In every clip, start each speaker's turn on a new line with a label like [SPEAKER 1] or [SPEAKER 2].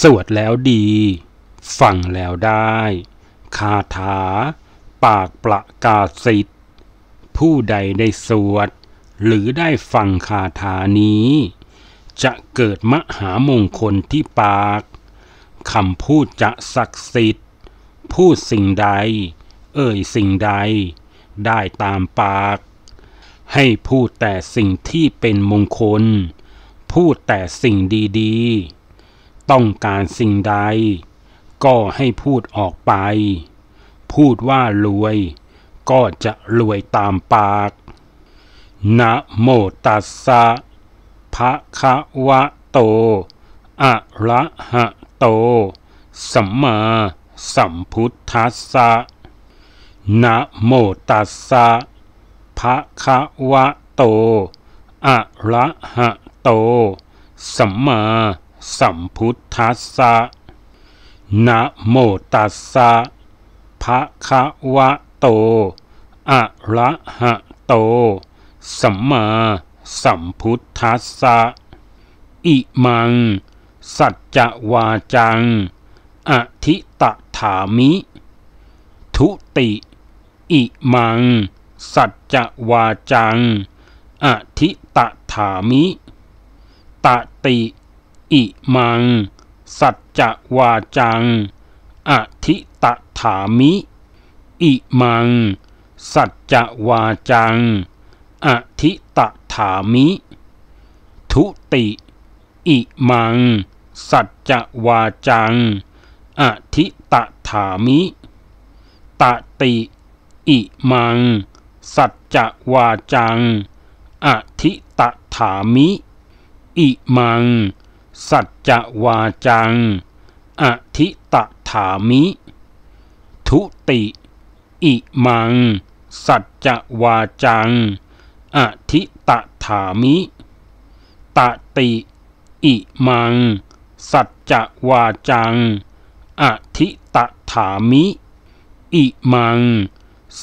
[SPEAKER 1] สวดแล้วดี ฟังแล้วได้ คาถา ปากประกาศสิทธิ์ผู้ใดได้สวด หรือได้ฟังคาถานี้ จะเกิดมหามงคลที่ปากคำพูดจะศักดิ์สิทธิ์ พูดสิ่งใด เอ่ยสิ่งใด ได้ตามปาก ให้พูดแต่สิ่งที่เป็นมงคล พูดแต่สิ่งดีๆต้องการสิ่งใด ก็ให้พูดออกไป พูดว่ารวย ก็จะรวยตามปาก นะโมตัสสะภะคะวะโตอะระหะโต สัมมาสัมพุทธัสสะ นะโมตัสสะภะคะวะโตอะระหะโต สัมมาสัมพุทธัสสะนะโมตัสสะภะคะวะโตอะระหะโต สัมมาสัมพุทธัสสะอิมัง สัจจวาจัง อธิตะถามิ ทุติ อิมัง สัจจวาจัง อธิตะถามิตติอิมัง สัจจวาจัง อธิตถามิ อิมัง สัจจวาจัง อธิตถามิ ทุติ อิมัง สัจจวาจัง อธิตถามิ ตติ อิมัง สัจจวาจัง อธิตถามิ อิมังสัจจวาจัง อธิตถามิ ทุติ อิมัง สัจจวาจังอธิตถามิ ตติ อิมัง สัจจวาจังอธิตถามิ อิมัง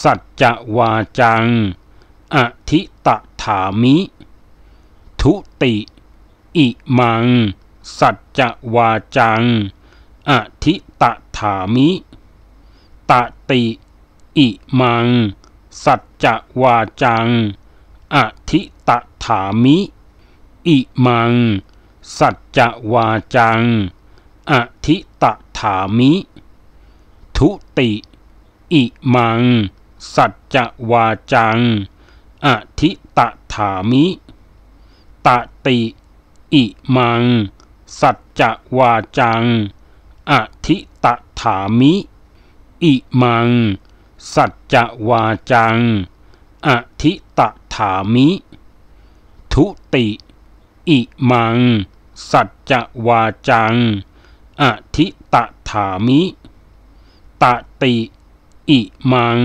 [SPEAKER 1] สัจจวาจังอธิตถามิ ทุติ อิมังสัจจวาจัง อธิตะถามิ ตติ อิมัง สัจจวาจัง อธิตะถามิอิมัง สัจจวาจัง อธิตะถามิทุติ อิมัง สัจจวาจังอธิตะถามิ ตติ อิมังสัจจวาจัง อธิตถามิอิมัง สัจจวาจัง อธิตถามิ ทุติ อิมัง สัจจวาจัง อธิตถามิ ตติ อิมัง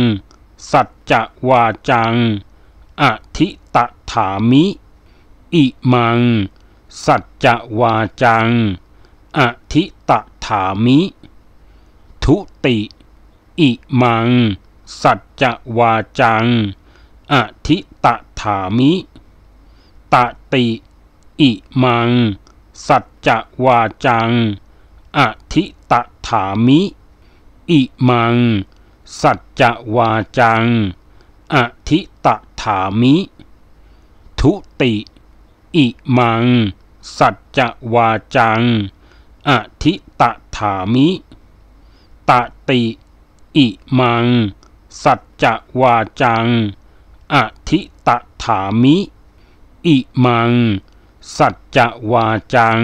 [SPEAKER 1] สัจจวาจัง อธิตถามิอิมังสัจจวาจัง อธิตถามิ ทุติ อิมัง สัจจวาจัง อธิตถามิ ตติ อิมัง สัจจวาจัง อธิตถามิอิมัง สัจจวาจัง อธิตถามิ ทุติอิมัง สัจจวาจัง อธิตถามิ ตติ อิมัง สัจจวาจัง อธิตถามิอิมัง สัจจวาจัง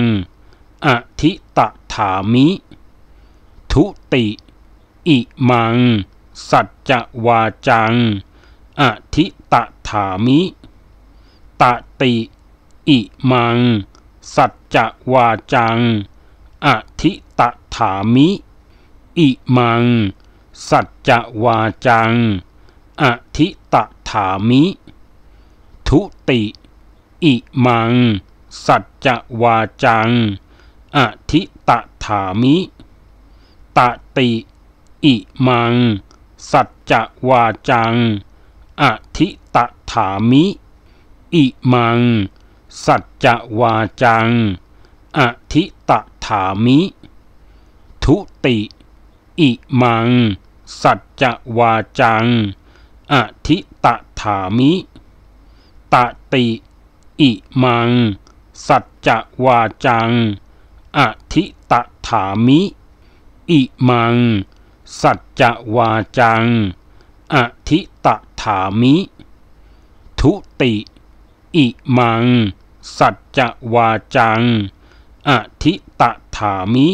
[SPEAKER 1] อธิตถามิ ทุติ อิมัง สัจจวาจัง อธิตถามิ ตติอิมัง สัจจวาจัง อธิตถามิ อิมัง สัจจวาจัง อธิตถามิ ทุติ อิมัง สัจจวาจัง อธิตถามิ ตติ อิมัง สัจจวาจัง อธิตถามิอิมังสัจจวาจัง อธิตถามิ ทุติ อิมัง สัจจวาจัง อธิตถามิ ตติ อิมัง สัจจวาจัง อธิตถามิอิมัง สัจจวาจัง อธิตถามิ ทุติ อิมังสัจจวาจัง อธิตะถามิ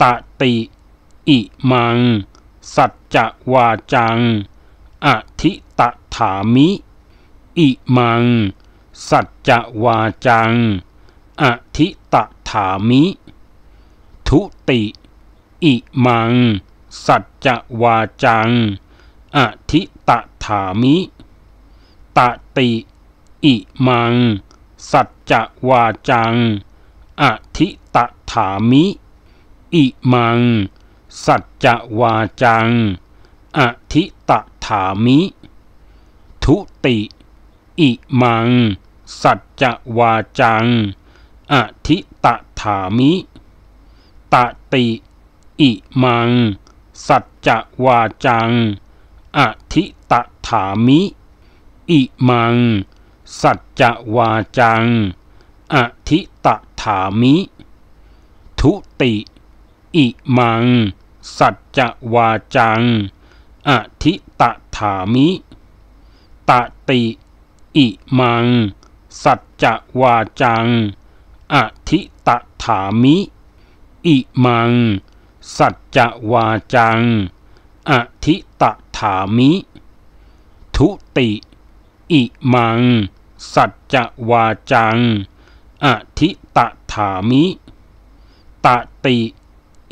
[SPEAKER 1] ตติ อิมัง สัจจวาจังอธิตะถามิอิมัง สัจจวาจังอธิตะถามิทุติ อิมัง สัจวาจัง อธิตะถามิ ตติ อิมังสัจจวาจัง อธิตถามิอิมัง สัจจวาจัง อธิตถามิ ทุติ อิมัง สัจจวาจัง อธิตถามิ ตติ อิมัง สัจจวาจัง อธิตถามิอิมังสัจจวาจัง อธิตถามิ ทุติ อิมัง สัจจวาจังอธิตถามิ ตติ อิมัง สัจจวาจังอธิตถามิ อิมัง สัจจวาจัง อธิตถามิ ทุติ อิมังสัจจวาจังอธิตถามิ ตติ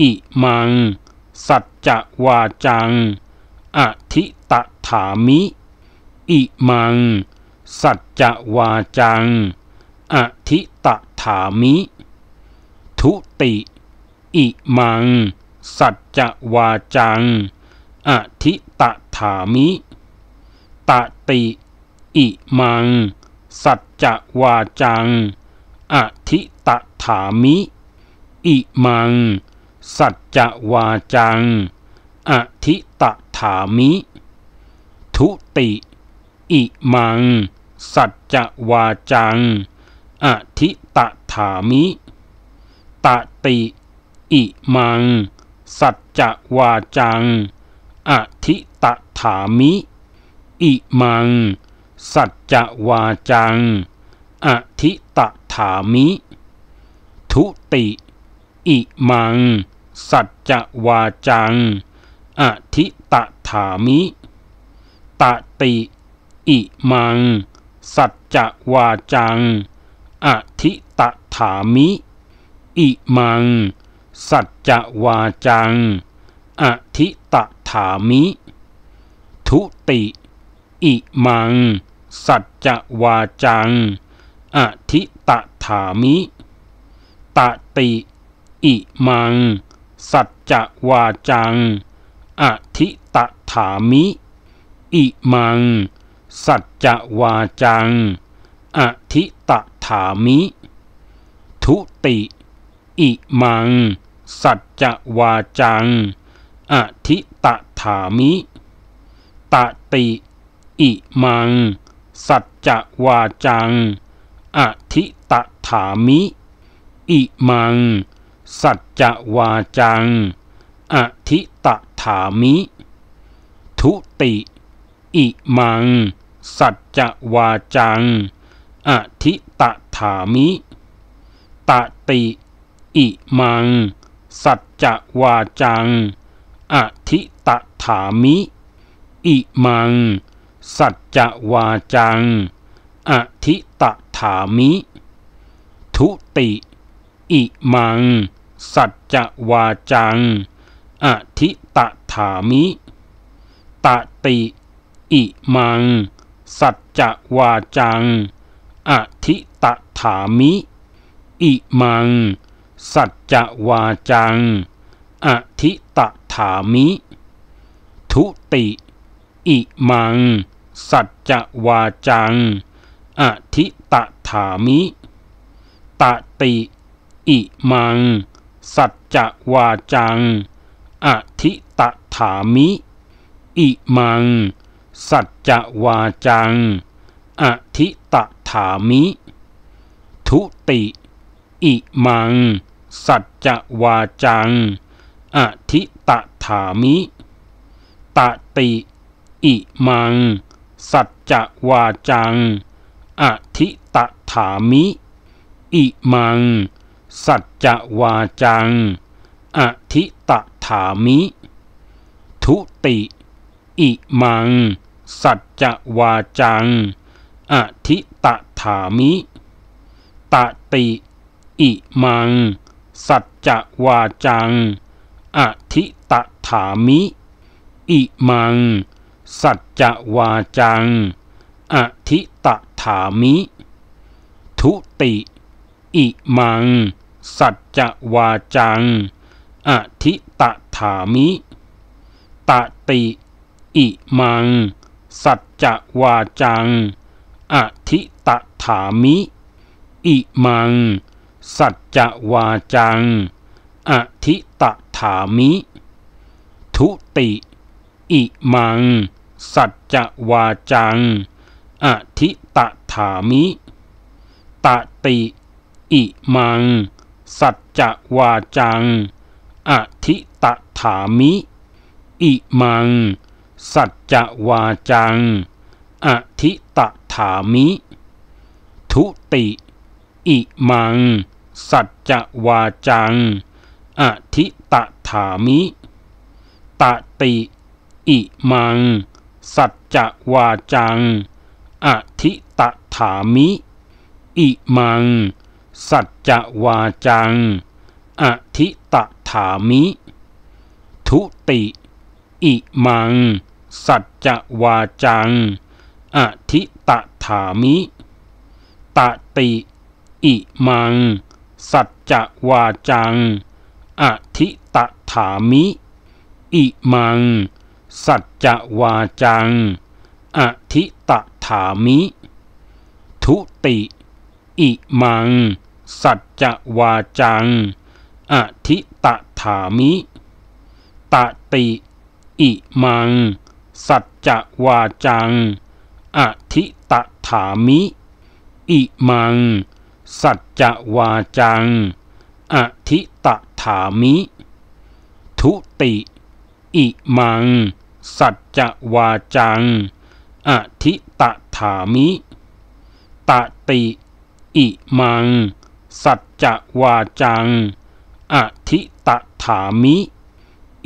[SPEAKER 1] อิมัง สัจจวาจังอธิตถามิอิมัง สัจจวาจัง อธิตถามิ ทุติ อิมัง สัจจวาจัง อธิตถามิ ตติ อิมังสัจจวาจัง อธิตถามิอิมัง สัจจวาจัง อธิตถามิ ทุติ อิมัง สัจจวาจัง อธิตถามิ ตติ อิมัง สัจจวาจัง อธิตถามิอิมังสัจวาจัง อธิตถามิ ทุติ อิมัง สัจวาจังอธิตถามิ ตติอิมัง สัจวาจัง อธิตถามิอิมัง สัจวาจัง อธิตถามิ ทุติ อิมังสัจจวาจังอธิตถามิ ตติ อิมัง สัจจวาจัง อธิตถามิอิมัง สัจจวาจัง อธิตถามิ ทุติ อิมัง สัจจวาจังอธิตถามิ ตติ อิมังสัจจวาจัง อธิตถามิ อิมัง สัจจวาจัง อธิตถามิ ทุติ อิมัง สัจจวาจัง อธิตถามิ ตติ อิมัง สัจจวาจัง อธิตถามิอิมังสัจวาจัง อธิตถามิ ทุติ อิมัง สัจวาจังอธิตถามิ ตติอิมัง สัจวาจังอธิตถามิอิมัง สัจวาจัง อธิตถามิ ทุติ อิมังสัจจวาจัง อธิตะถามิตติ อิมัง สัจจวาจัง อธิตะถามิอิมัง สัจจวาจัง อธิตะถามิทุติ อิมัง สัจจวาจังอธิตะถามิ ตติ อิมังสัจจวาจัง อธิตถามิ อิมัง สัจจวาจัง อธิตถามิ ทุติ อิมัง สัจจวาจัง อธิตถามิ ตติ อิมัง สัจจวาจัง อธิตถามิ อิมังสัจจวาจัง อธิตถามิ ทุติ อิมัง สัจจวาจัง อธิตถามิ ตติ อิมัง สัจจวาจัง อธิตถามิอิมัง สัจจวาจัง อธิตถามิ ทุติ อิมังสัจจวาจัง อธิตถามิ ตติ อิมัง สัจจวาจัง อธิตถามิอิมัง สัจจวาจัง อธิตถามิ ทุติ อิมัง สัจจวาจังอธิตถามิ ตติ อิมังสัจจวาจัง อธิตถามิอิมัง สัจจวาจัง อธิตถามิ ทุติ อิมัง สัจจวาจัง อธิตถามิ ตติ อิมัง สัจจวาจังอธิตถามิอิมังสัจจวาจัง อธิตถามิ ทุติ อิมัง สัจจวาจัง อธิตถามิ ตติ อิมัง สัจจวาจัง อธิตถามิ อิมัง สัจจวาจัง อธิตถามิ ทุติ อิมังสัจจวาจัง อธิตะถามิตติ อิมัง สัจจวาจังอธิตะถามิ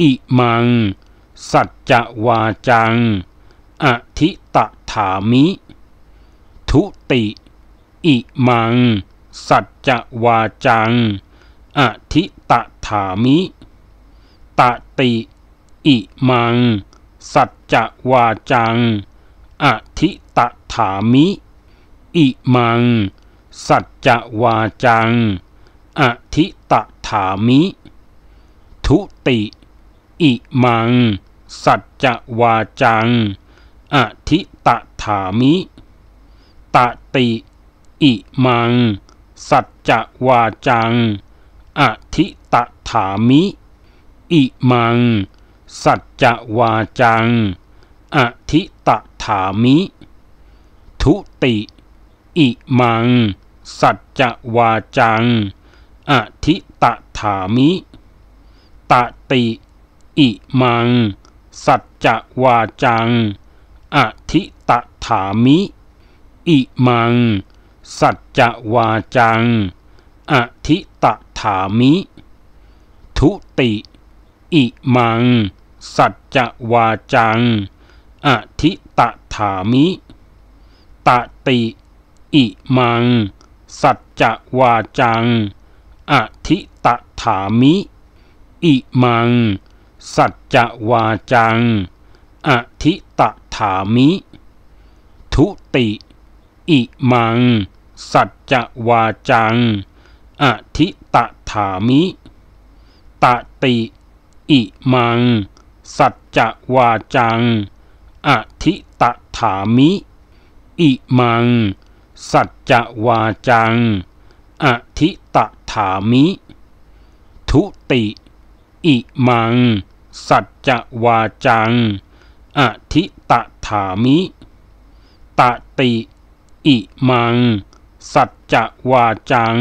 [SPEAKER 1] อิมัง สัจจวาจังอธิตะถามิทุติ อิมัง สัจวาจัง อธิตะถามิ ตติ อิมังสัจจวาจัง อธิตถามิอิมัง สัจจวาจัง อธิตถามิ ทุติ อิมัง สัจจวาจัง อธิตถามิ ตติ อิมัง สัจจวาจัง อธิตถามิอิมังสัจจวาจัง อธิตถามิ ทุติ อิมัง สัจจวาจังอธิตถามิตติ อิมัง สัจจวาจังอธิตถามิอิมัง สัจจวาจังอธิตถามิทุติ อิมังสัจจวาจัง อธิตถามิ ตติ อิมัง สัจจวาจังอธิตถามิอิมัง สัจจวาจัง อธิตถามิ ทุติ อิมัง สัจจวาจัง อธิตถามิ ตติ อิมังสัจจวาจัง อธิตถามิ อิมัง สัจจวาจัง อธิตถามิ ทุติ อิมัง สัจจวาจัง อธิตถามิ ตติ อิมัง สัจจวาจัง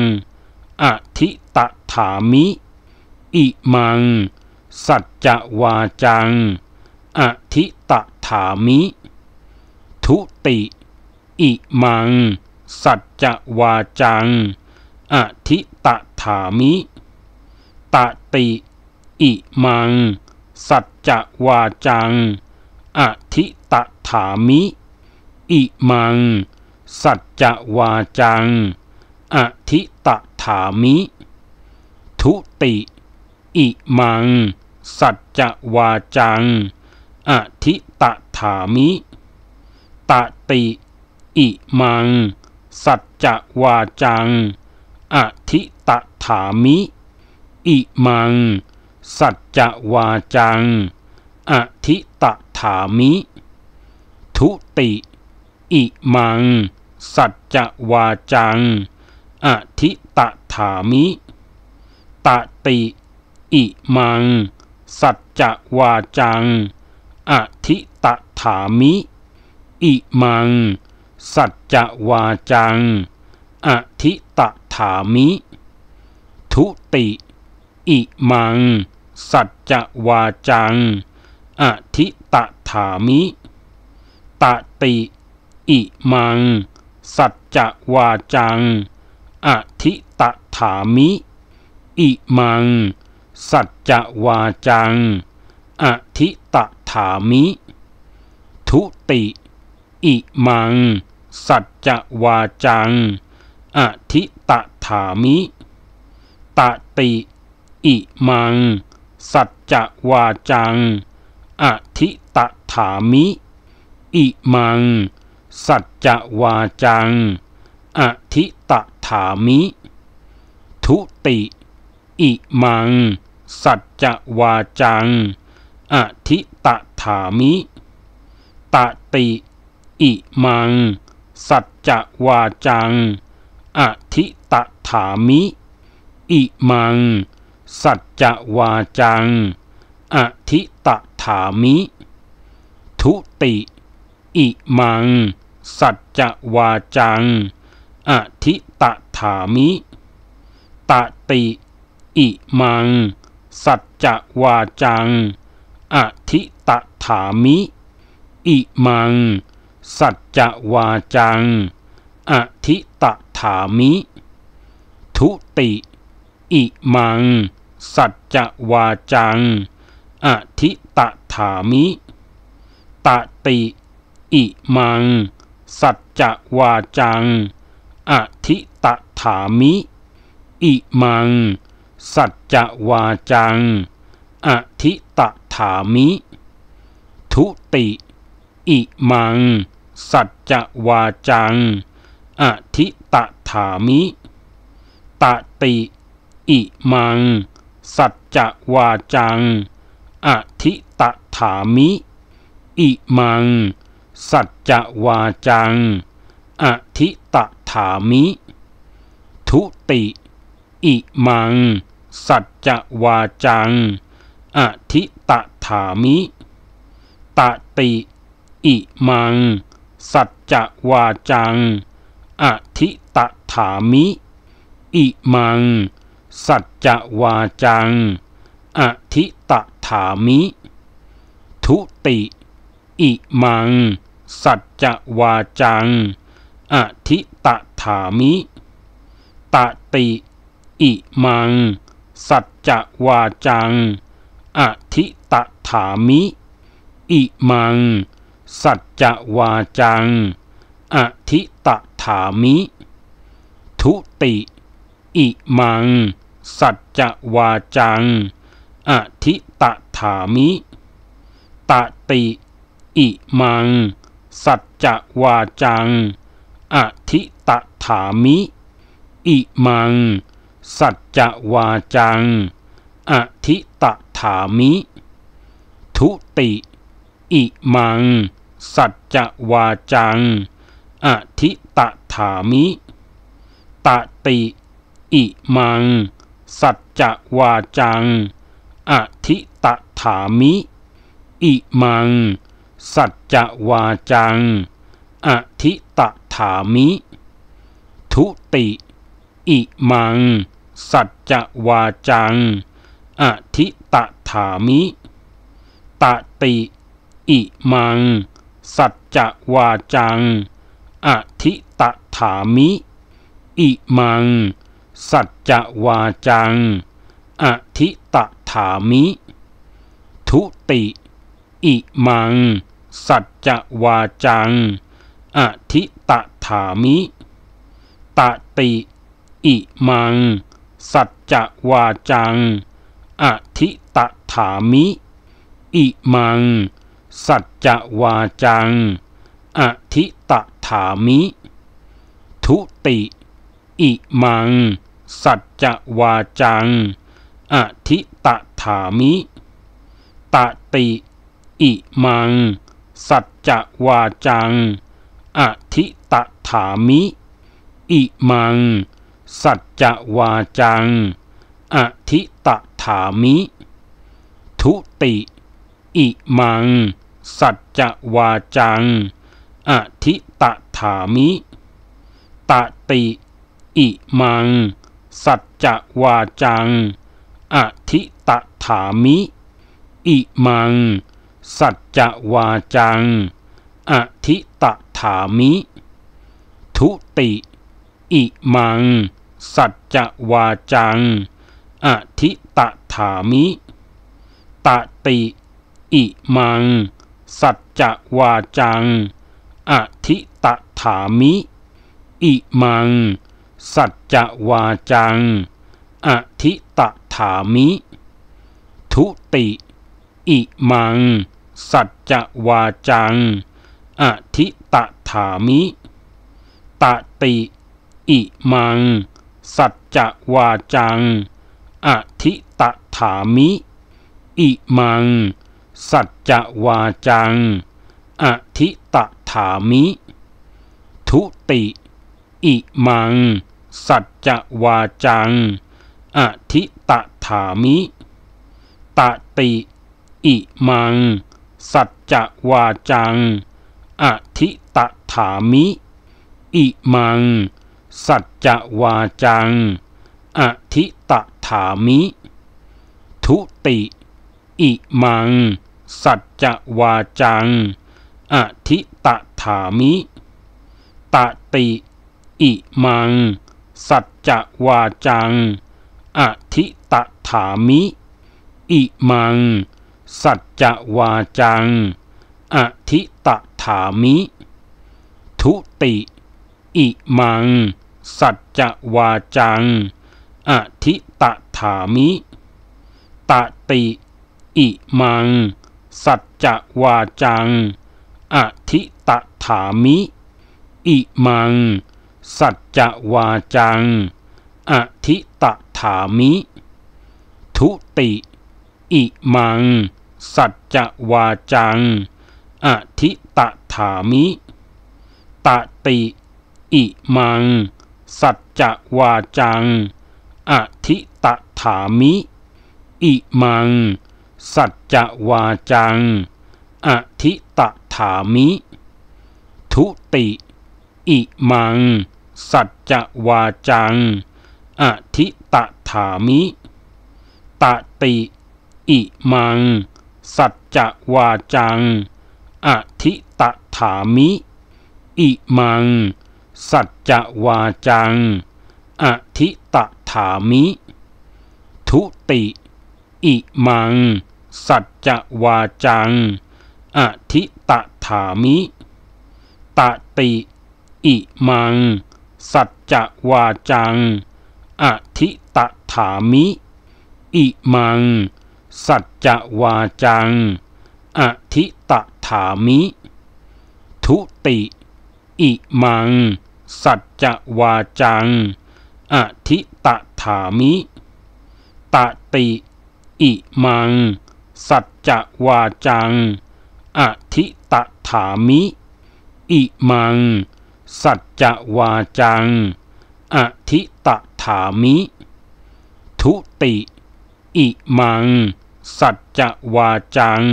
[SPEAKER 1] อธิตถามิ อิมังสัจวาจัง อธิตถามิ ทุติ อิมัง สัจวาจัง อธิตถามิ ตติอิมังสัจวาจัง อธิตถามิอิมัง สัจวาจัง อธิตถามิ ทุติ อิมังสัจจวาจัง อธิตถามิ ตติ อิมัง สัจจวาจัง อธิตถามิอิมัง สัจจวาจัง อธิตถามิ ทุติ อิมัง สัจจวาจัง อธิตถามิ ตติ อิมังสัจจวาจัง อธิตถามิอิมัง สัจจวาจัง อธิตถามิ ทุติ อิมัง สัจจวาจังอธิตถามิ ตติ อิมัง สัจจวาจัง อธิตถามิ อิมังสัจจวาจัง อธิตถามิ ทุติ อิมัง สัจจวาจัง อธิตถามิ ตติ อิมัง สัจจวาจังอธิตถามิ อิมัง สัจจวาจัง อธิตถามิ ทุติ อิมังสัจจวาจัง อธิตะถามิ ตติ อิมัง สัจจวาจัง อธิตะถามิ อิมัง สัจจวาจัง อธิตะถามิทุติ อิมัง สัจจวาจัง อธิตะถามิ ตติ อิมังสัจจวาจัง อธิตถามิ อิมัง สัจจวาจัง อธิตถามิ ทุติ อิมัง สัจจวาจัง อธิตถามิ ตติ อิมัง สัจจวาจัง อธิตถามิ อิมังสัจจวาจัง อธิตถามิ ทุติ อิมัง สัจจวาจัง อธิตถามิ ตติ อิมัง สัจจวาจัง อธิตถามิอิมัง สัจจวาจัง อธิตถามิ ทุติ อิมังสัจจวาจัง อธิตถามิ ตติ อิมัง สัจจวาจังอธิตถามิอิมัง สัจจวาจัง อธิตถามิ ทุติ อิมัง สัจจวาจัง อธิตถามิ ตติ อิมังสัจจวาจังอธิตถามิอิมัง สัจจวาจัง อธิตถามิ ทุติ อิมัง สัจจวาจัง อธิตถามิ ตติ อิมัง สัจจวาจังอธิตถามิอิมังสัจจวาจัง อธิตถามิ ทุติ อิมัง สัจจวาจัง อธิตถามิ ตติ อิมัง สัจจวาจังอธิตถามิอิมัง สัจจวาจัง อธิตถามิ ทุติอิมังสัจจวาจังอธิตะถามิ ตติ อิมัง สัจจวาจังอธิตะถามิ อิมัง สัจจวาจังอธิตะถามิ ทุติ อิมังสัจจวาจังอธิตะถามิ ตติอิมัง สัจจวาจัง อธิตถามิอิมัง สัจจวาจัง อธิตถามิ ทุติ อิมัง สัจจวาจัง อธิตถามิ ตติ อิมัง สัจจวาจังอธิตถามิอิมังสัจจวาจัง อธิตถามิ ทุติ อิมัง สัจจวาจังอธิตถามิ ตติ อิมัง สัจจวาจังอธิตถามิ อิมัง สัจจวาจังอธิตถามิ ทุติ อิมังสัจจวาจัง อธิตถามิ ตติ อิมัง สัจจวาจังอธิตถามิอิมัง สัจจวาจัง อธิตถามิ ทุติ อิมัง สัจจวาจัง อธิตถามิ ตติ อิมังสัจจวาจัง อธิตถามิ อิมัง สัจจวาจัง อธิตถามิ ทุติ อิมัง สัจจวาจัง อธิตถามิ ตติ อิมัง สัจจวาจัง อธิตถามิอิมังสัจวาจัง อธิตถามิ ทุติ อิมัง สัจวาจังอธิตถามิ ตติอิมังสัจวาจัง อธิตถามิ อิมัง สัจวาจัง อธิตถามิ ทุติ อิมังสัจจวาจัง อธิตถามิ ตติ อิมัง สัจจวาจัง อธิตถามิอิมัง สัจจวาจัง อธิตถามิ ทุติ อิมัง สัจจวาจัง อธิตถามิ ตติ อิมังสัจจวาจัง อธิตถามิอิมัง สัจจวาจัง อธิตถามิ ทุติ อิมัง สัจจวาจังอธิตถามิ ตติ อิมัง สัจจวาจัง อธิตถามิอิมังสัจจวาจัง อธิตถามิ ทุติ อิมัง สัจจวาจัง อธิตถามิ ตติ อิมัง สัจจวาจังอธิตถามิอิมัง สัจจวาจัง อธิตถามิ ทุติ อิมังสัจจวาจัง อธิตะถามิตติ อิมัง สัจจวาจัง อธิตะถามิอิมัง สัจจวาจัง อธิตะถามิทุติ อิมัง สัจจวาจัง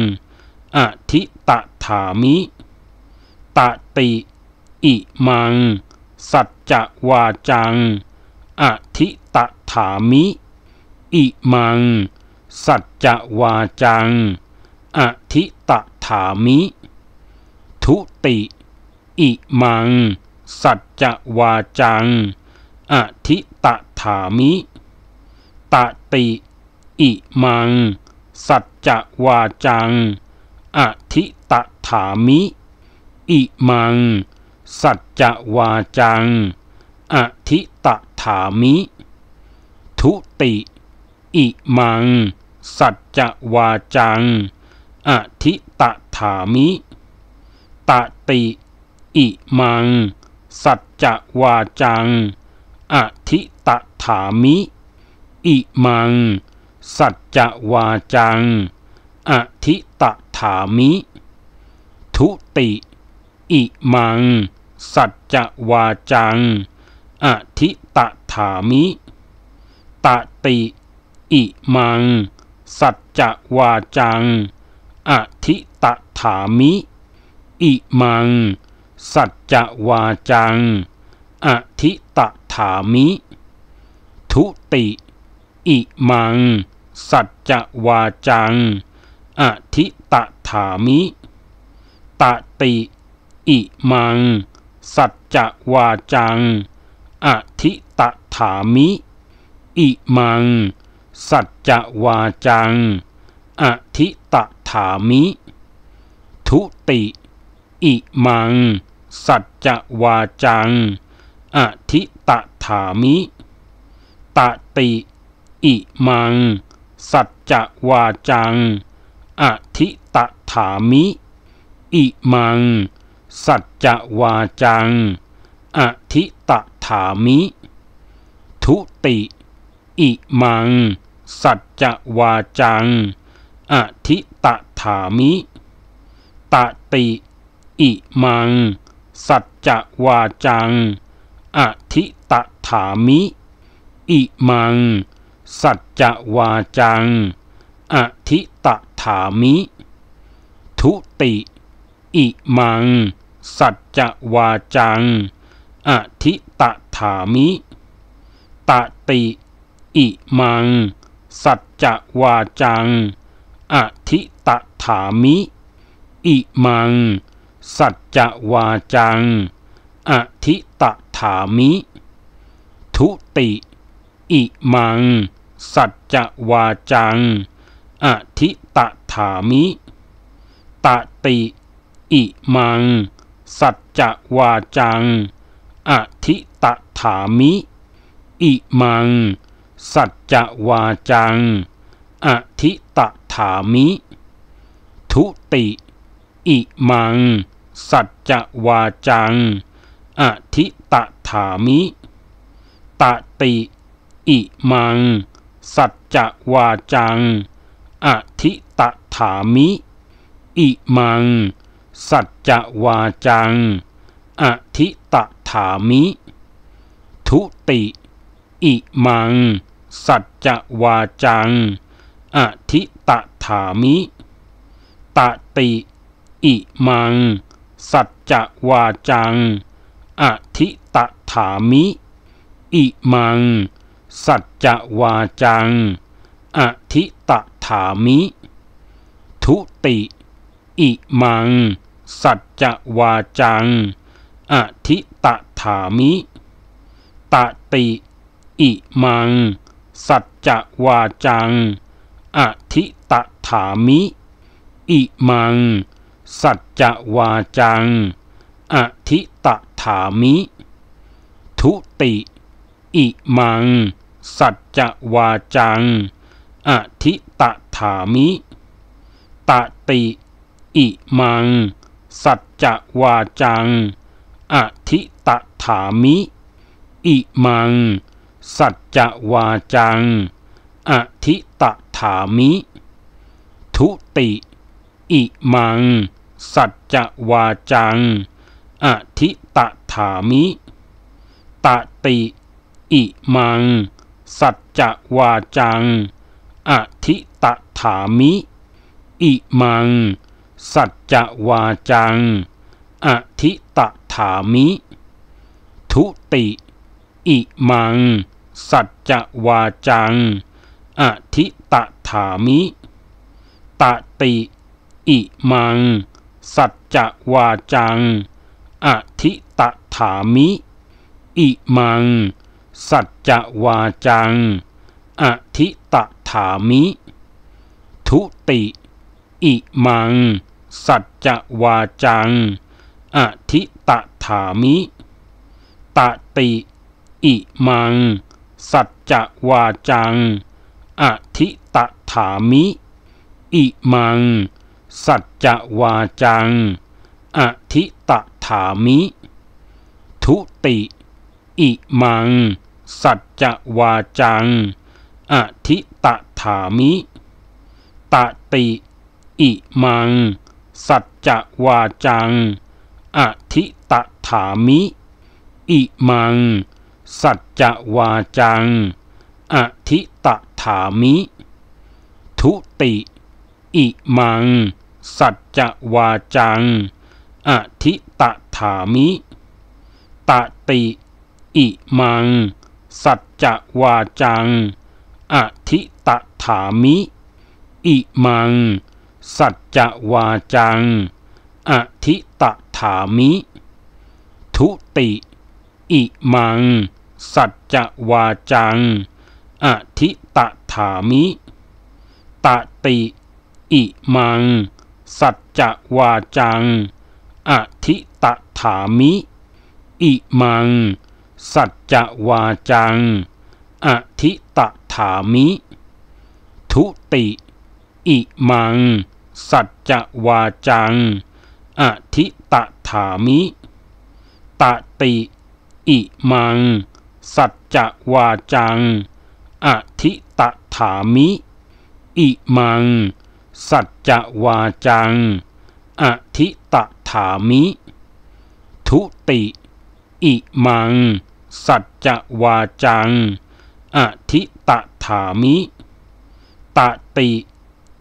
[SPEAKER 1] อธิตะถามิ ตติ อิมังสัจจวาจัง อธิตถามิอิมัง สัจจวาจัง อธิตถามิ ทุติ อิมัง สัจจวาจัง อธิตถามิ ตติ อิมัง สัจจวาจัง อธิตถามิอิมังสัจจวาจัง อธิตถามิ ทุติ อิมัง สัจจวาจัง อธิตถามิ ตติ อิมัง สัจจวาจัง อธิตถามิอิมัง สัจจวาจัง อธิตถามิ ทุติ อิมังสัจจวาจัง อธิตถามิ ตติ อิมัง สัจจวาจังอธิตถามิอิมัง สัจจวาจัง อธิตถามิ ทุติ อิมัง สัจจวาจัง อธิตถามิ ตติ อิมังสัจจวาจังอธิตถามิอิมัง สัจจวาจัง อธิตถามิ ทุติ อิมัง สัจจวาจัง อธิตถามิ ตติ อิมัง สัจจวาจังอธิตถามิอิมังสัจจวาจัง อธิตถามิ ทุติ อิมัง สัจจวาจัง อธิตถามิ ตติ อิมัง สัจจวาจังอธิตถามิอิมัง สัจจวาจัง อธิตถามิ ทุติอิมังสัจจวาจัง อธิตะถามิ ตติ อิมังสัจจวาจัง อธิตะถามิ อิมัง สัจจวาจัง อธิตะถามิ ทุติ อิมังสัจจวาจังอธิตะถามิ ตติอิมัง สัจจวาจัง อธิตถามิ อิมัง สัจจวาจัง อธิตถามิ ทุติ อิมัง สัจจวาจัง อธิตถามิ ตติ อิมัง สัจจวาจังอธิตถามิอิมังสัจจวาจัง อธิตถามิ ทุติ อิมัง สัจจวาจังอธิตถามิตติ อิมัง สัจจวาจังอธิตถามิอิมัง สัจจวาจังอธิตถามิทุติ อิมังสัจจวาจัง อธิตถามิ ตติ อิมัง สัจจวาจังอธิตถามิอิมัง สัจจวาจัง อธิตถามิ ทุติ อิมัง สัจจวาจัง อธิตถามิ ตติ อิมังสัจจวาจัง อธิตถามิอิมัง สัจจวาจัง อธิตถามิ ทุติ อิมัง สัจจวาจัง อธิตถามิ ตติ อิมัง สัจจวาจัง อธิตถามิอิมังสัจวาจัง อธิตถามิ ทุติ อิมัง สัจวาจังอธิตถามิ ตติอิมัง สัจวาจัง อธิตถามิอิมัง สัจวาจัง อธิตถามิ ทุติ อิมังสัจจวาจัง อธิตถามิ ตติ อิมัง สัจจวาจัง อธิตถามิอิมัง สัจจวาจัง อธิตถามิ ทุติ อิมัง สัจจวาจังอธิตถามิ ตติ อิมังสัจจวาจัง อธิตถามิอิมัง สัจจวาจัง อธิตถามิ ทุติ อิมัง สัจจวาจัง อธิตถามิ ตติ อิมัง สัจจวาจัง อธิตถามิอิมังสัจวาจัง อธิตถามิ ทุติ อิมัง สัจวาจัง อธิตถามิ ตติ อิมัง สัจวาจังอธิตถามิอิมังสัจวาจัง อธิตถามิ ทุติ อิมังสัจจวาจัง อธิตะถามิตติ อิมัง สัจจวาจัง อธิตะถามิอิมัง สัจจวาจัง อธิตะถามิทุติ อิมัง สัจจวาจังอธิตะถามิ ตติ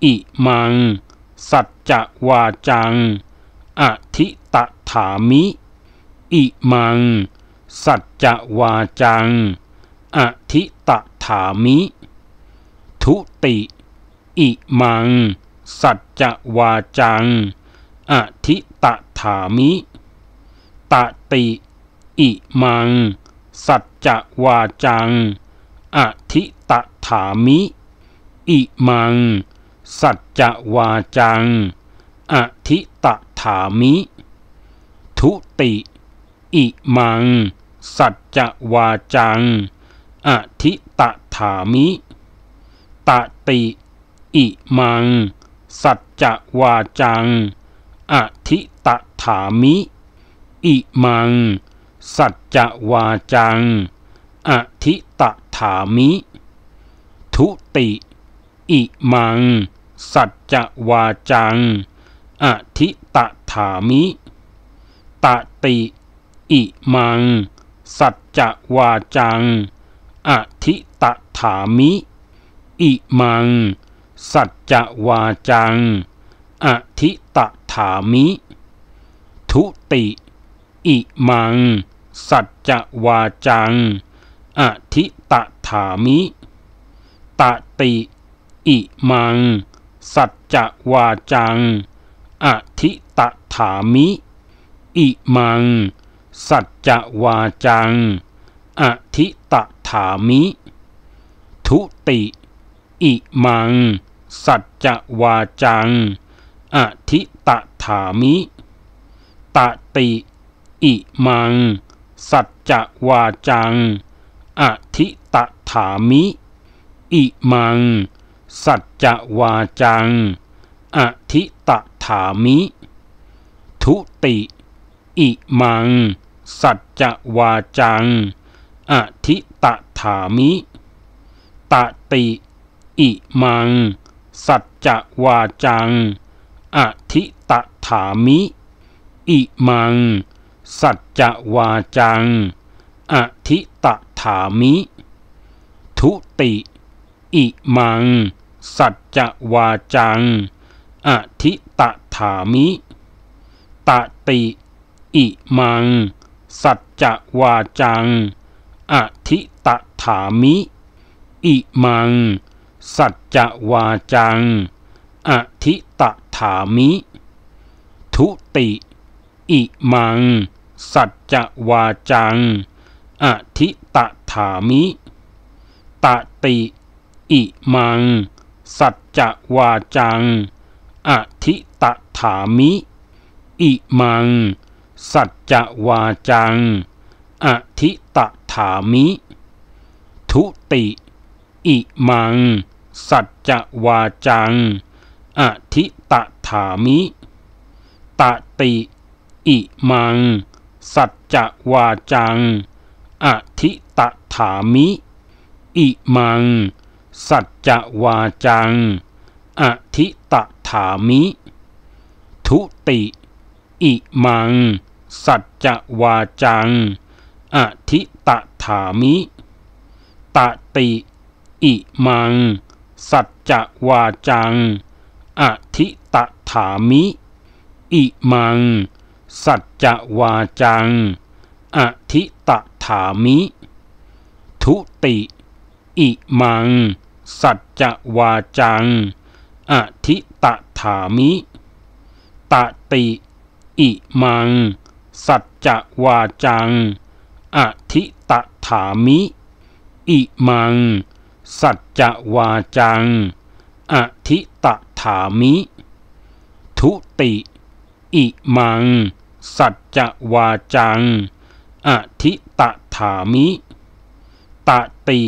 [SPEAKER 1] อิมังสัจจวาจัง อธิตถามิ อิมัง สัจจวาจัง อธิตถามิ ทุติ อิมัง สัจจวาจัง อธิตถามิ ตติ อิมัง สัจจวาจัง อธิตถามิ อิมังสัจจวาจัง อธิตถามิ ทุติ อิมัง สัจจวาจัง อธิตถามิ ตติ อิมัง สัจจวาจัง อธิตถามิอิมัง สัจจวาจัง อธิตถามิ ทุติอิมัง สัจจวาจัง อธิตถามิ ตติ อิมัง สัจจวาจัง อธิตถามิอิมัง สัจจวาจัง อธิตถามิ ทุติ อิมัง สัจจวาจัง อธิตถามิ ตติอิมัง สัจจวาจัง อธิตถามิ อิมัง สัจจวาจัง อธิตถามิ ทุติ อิมัง สัจจวาจัง อธิตถามิ ตติ อิมัง สัจจวาจัง อธิตถามิ อิมังสัจจวาจัง อธิตถามิ ทุติ อิมัง สัจจวาจัง อธิตถามิ ตติ อิมัง สัจจวาจัง อธิตถามิอิมัง สัจจวาจัง อธิตถามิ ทุติ อิมังสัจจวาจัง อธิตะถามิตติ อิมัง สัจจวาจังอธิตะถามิอิมัง สัจจวาจังอธิตะถามิทุติ อิมัง สัจวาจัง อธิตะถามิ ตติ อิมังสัจจวาจัง อธิตถามิอิมัง สัจจวาจัง อธิตถามิ ทุติ อิมัง สัจจวาจัง อธิตถามิ ตติ อิมัง สัจจวาจัง อธิตถามิ อิมังสัจจวาจัง อธิตถามิ ทุติ อิมัง สัจจวาจังอธิตถามิตติ อิมัง สัจจวาจังอธิตถามิอิมัง สัจจวาจังอธิตถามิทุติ อิมังสัจจวาจัง อธิตถามิ ตติ อิมัง สัจจวาจังอธิตถามิอิมัง สัจจวาจัง อธิตถามิ ทุติ อิมัง สัจจวาจัง อธิตถามิ ตติ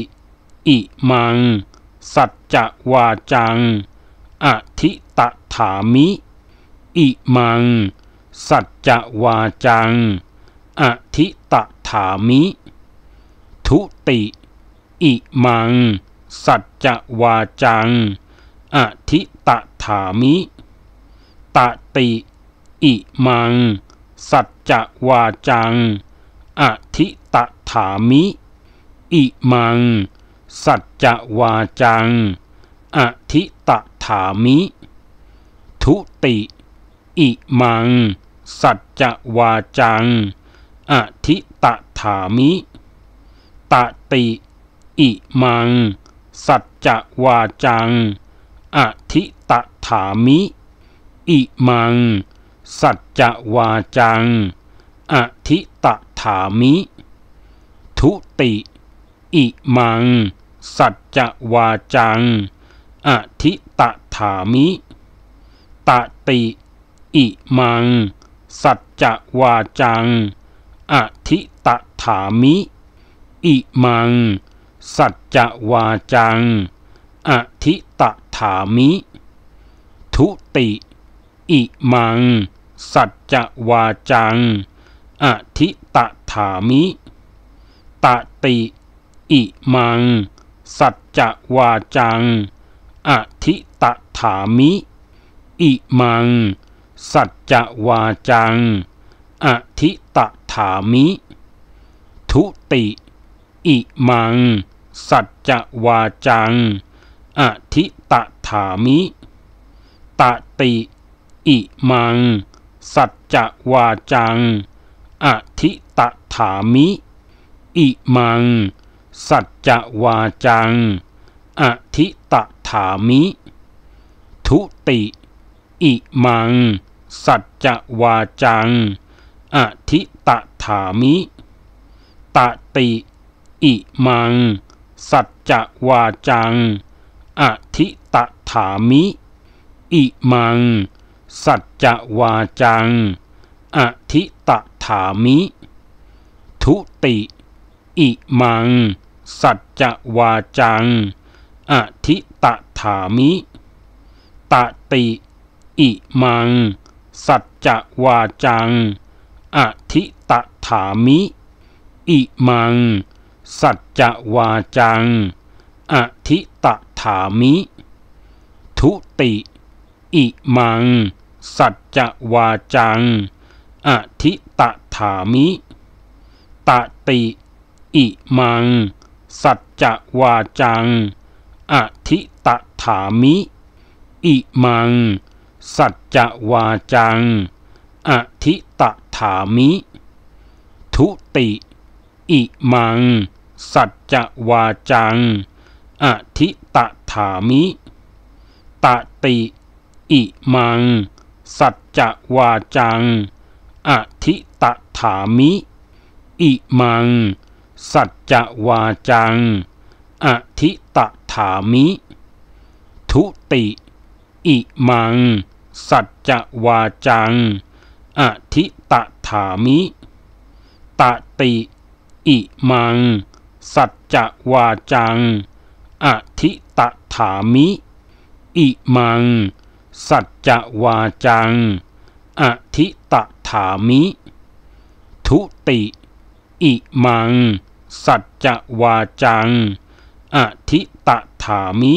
[SPEAKER 1] อิมังสัจจวาจัง อธิตถามิอิมัง สัจจวาจัง อธิตถามิ ทุติ อิมัง สัจจวาจัง อธิตถามิ ตติ อิมัง สัจจวาจัง อธิตถามิอิมังสัจวาจัง อธิตถามิ ทุติ อิมัง สัจวาจังอธิตถามิ ตติอิมัง สัจวาจัง อธิตถามิอิมัง สัจวาจัง อธิตถามิ ทุติ อิมังสัจจวาจัง อธิตถามิ ตติ อิมัง สัจจวาจัง อธิตถามิอิมัง สัจจวาจัง อธิตถามิ ทุติ อิมัง สัจจวาจัง อธิตถามิ ตติ อิมังสัจจวาจัง อธิตถามิอิมัง สัจจวาจัง อธิตถามิ ทุติ อิมัง สัจจวาจังอธิตถามิ ตติ อิมัง สัจจวาจัง อธิตถามิอิมังสัจจวาจัง อธิตถามิ ทุติ อิมัง สัจจวาจังอธิตถามิตติ อิมัง สัจจวาจังอธิตถามิอิมัง สัจจวาจังอธิตถามิทุติ อิมังสัจจวาจัง อธิตะถามิตติ อิมัง สัจจวาจัง อธิตะถามิ อิมัง สัจจวาจัง อธิตะถามิทุติ อิมัง สัจจวาจังอธิตะถามิ ตติ อิมังสัจจวาจัง อธิตถามิอิมัง สัจจวาจัง อธิตถามิ ทุติ อิมัง สัจจวาจัง อธิตถามิ ตติ อิมัง สัจจวาจัง อธิตถามิอิมังสัจจวาจัง อธิตถามิ ทุติ อิมัง สัจจวาจัง อธิตถามิ ตติ อิมัง สัจจวาจัง อธิตถามิ อิมัง สัจจวาจัง อธิตถามิ ทุติ อิมังสัจจวาจัง อธิตะถามิ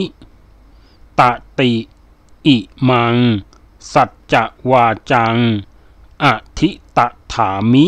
[SPEAKER 1] ตติอิมัง สัจจวาจัง อธิตะถามิ